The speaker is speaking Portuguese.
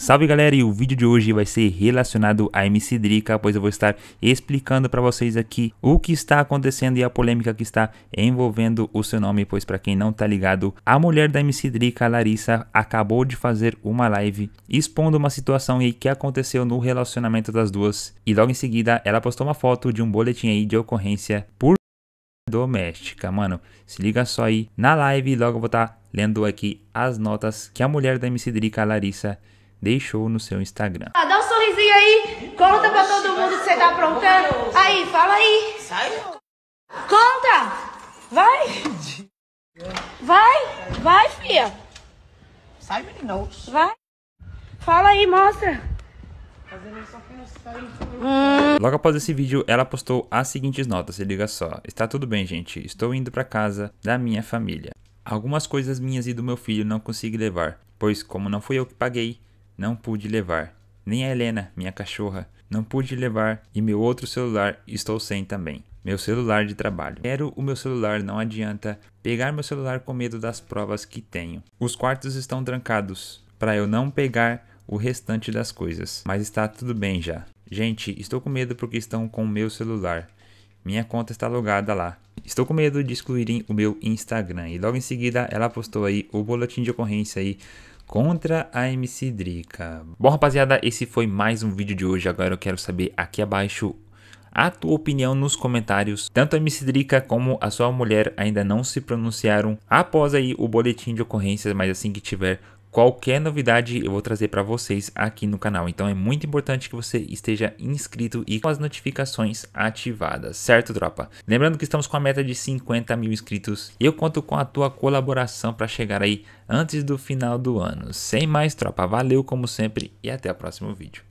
Salve galera, e o vídeo de hoje vai ser relacionado a MC Drica, pois eu vou estar explicando para vocês aqui o que está acontecendo e a polêmica que está envolvendo o seu nome, pois para quem não tá ligado, a mulher da MC Drica, Larissa, acabou de fazer uma live expondo uma situação aí que aconteceu no relacionamento das duas, e logo em seguida ela postou uma foto de um boletim aí de ocorrência por doméstica, mano. Se liga só aí na live, logo eu vou estar tá lendo aqui as notas que a mulher da MC Drica, Larissa, deixou no seu Instagram. Ah, dá um sorrisinho aí, conta pra todo mundo que você tá aprontando. Aí, fala aí. Sai. Conta! Vai! Vai! Vai, filha! Sai, meninos! Vai! Fala aí, mostra! Hum. Logo após esse vídeo, ela postou as seguintes notas, se liga só. Está tudo bem, gente. Estou indo para casa da minha família. Algumas coisas minhas e do meu filho não consegui levar, pois como não fui eu que paguei, não pude levar. Nem a Helena, minha cachorra. Não pude levar. E meu outro celular estou sem também. Meu celular de trabalho. Quero o meu celular, não adianta pegar meu celular com medo das provas que tenho. Os quartos estão trancados para eu não pegar o restante das coisas, mas está tudo bem já. Gente, estou com medo porque estão com o meu celular. Minha conta está logada lá. Estou com medo de excluírem o meu Instagram. E logo em seguida ela postou aí o boletim de ocorrência aí contra a MC Drica. Bom, rapaziada, esse foi mais um vídeo de hoje. Agora eu quero saber aqui abaixo a tua opinião nos comentários. Tanto a MC Drica como a sua mulher ainda não se pronunciaram após aí o boletim de ocorrências, mas assim que tiver Qualquer novidade eu vou trazer para vocês aqui no canal, então é muito importante que você esteja inscrito e com as notificações ativadas, certo tropa? Lembrando que estamos com a meta de 50 mil inscritos e eu conto com a tua colaboração para chegar aí antes do final do ano. Sem mais tropa, valeu como sempre e até o próximo vídeo.